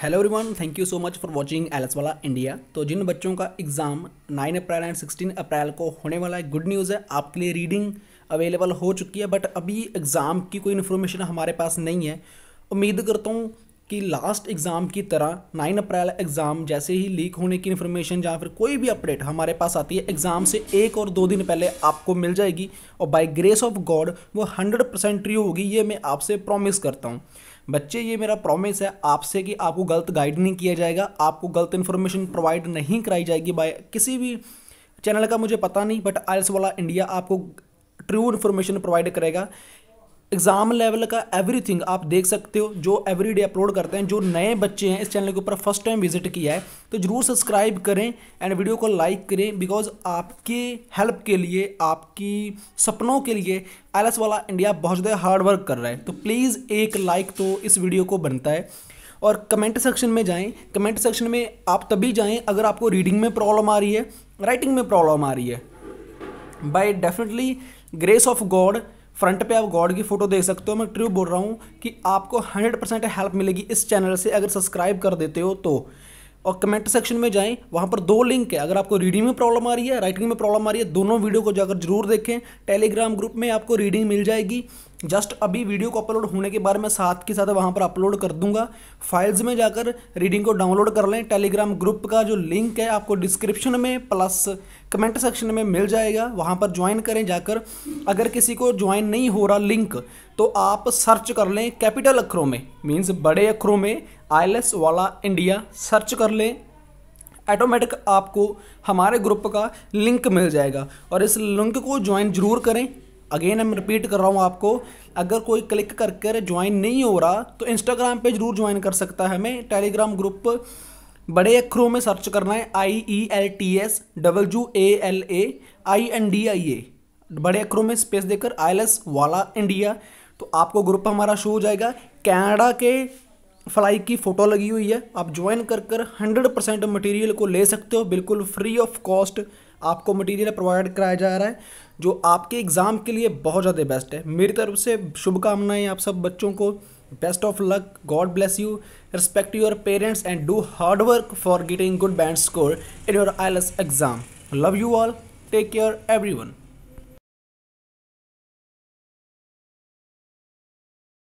hello everyone thank you so much for watching IELTS वाला India तो जिन बच्चों का एग्ज़ाम 9 अप्रैल एंड 16 अप्रैल को होने वाला है गुड न्यूज़ है आपके लिए रीडिंग अवेलेबल हो चुकी है बट अभी एग्ज़ाम की कोई इन्फॉर्मेशन हमारे पास नहीं है उम्मीद करता हूँ कि लास्ट एग्ज़ाम की तरह नाइन अप्रैल एग्ज़ाम जैसे ही लीक होने की इन्फॉर्मेशन या फिर कोई भी अपडेट हमारे पास आती है एग्ज़ाम से एक और दो दिन पहले आपको मिल जाएगी और बाय ग्रेस ऑफ गॉड वो हंड्रेड परसेंट ट्रू होगी ये मैं आपसे प्रॉमिस करता हूँ बच्चे ये मेरा प्रॉमिस है आपसे कि आपको गलत गाइड नहीं किया जाएगा आपको गलत इन्फॉर्मेशन प्रोवाइड नहीं कराई जाएगी बाय किसी भी चैनल का मुझे पता नहीं बट आयल्स वाला इंडिया आपको ट्रू इन्फॉर्मेशन प्रोवाइड करेगा एग्ज़ाम लेवल का एवरीथिंग आप देख सकते हो जो एवरीडे अपलोड करते हैं जो नए बच्चे हैं इस चैनल के ऊपर फर्स्ट टाइम विजिट किया है तो ज़रूर सब्सक्राइब करें एंड वीडियो को लाइक करें बिकॉज आपके हेल्प के लिए आपकी सपनों के लिए आई वाला इंडिया बहुत ज़्यादा हार्डवर्क कर रहा है तो प्लीज़ एक लाइक तो इस वीडियो को बनता है और कमेंट सेक्शन में जाएं कमेंट सेक्शन में आप तभी जाएं अगर आपको रीडिंग में प्रॉब्लम आ रही है राइटिंग में प्रॉब्लम आ रही है by definitely grace of God front पे आप गॉड की फोटो देख सकते हो मैं ट्रू बोल रहा हूँ कि आपको 100 परसेंट हेल्प मिलेगी इस चैनल से अगर सब्सक्राइब कर देते हो तो और कमेंट सेक्शन में जाएं वहाँ पर दो लिंक है अगर आपको रीडिंग में प्रॉब्लम आ रही है राइटिंग में प्रॉब्लम आ रही है दोनों वीडियो को जाकर जरूर देखें टेलीग्राम ग्रुप में आपको रीडिंग मिल जाएगी जस्ट अभी वीडियो को अपलोड होने के बाद मैं साथ के साथ वहाँ पर अपलोड कर दूंगा फाइल्स में जाकर रीडिंग को डाउनलोड कर लें टेलीग्राम ग्रुप का जो लिंक है आपको डिस्क्रिप्शन में प्लस कमेंट सेक्शन में मिल जाएगा वहाँ पर ज्वाइन करें जाकर अगर किसी को ज्वाइन नहीं हो रहा लिंक तो आप सर्च कर लें कैपिटल अखरों में मीन्स बड़े अखरों में आई वाला इंडिया सर्च कर लें ऑटोमेटिक आपको हमारे ग्रुप का लिंक मिल जाएगा और इस लिंक को ज्वाइन जरूर करें अगेन मैं रिपीट कर रहा हूँ आपको अगर कोई क्लिक करके ज्वाइन नहीं हो रहा तो इंस्टाग्राम पे ज़रूर ज्वाइन कर सकता है हमें टेलीग्राम ग्रुप बड़े अक्षरों में सर्च करना है I E L T S double U A L A I N D I A बड़े अक्षरों में स्पेस देकर आई एल वाला इंडिया तो आपको ग्रुप हमारा शो हो जाएगा कैनेडा के फ्लाई की फ़ोटो लगी हुई है आप ज्वाइन कर कर हंड्रेड परसेंट मटीरियल को ले सकते हो बिल्कुल फ्री ऑफ कॉस्ट आपको मटेरियल प्रोवाइड कराया जा रहा है जो आपके एग्ज़ाम के लिए बहुत ज़्यादा बेस्ट है मेरी तरफ से शुभकामनाएं आप सब बच्चों को best of luck God bless you respect your parents and do hard work for getting good band score in your I exam love you all take care every one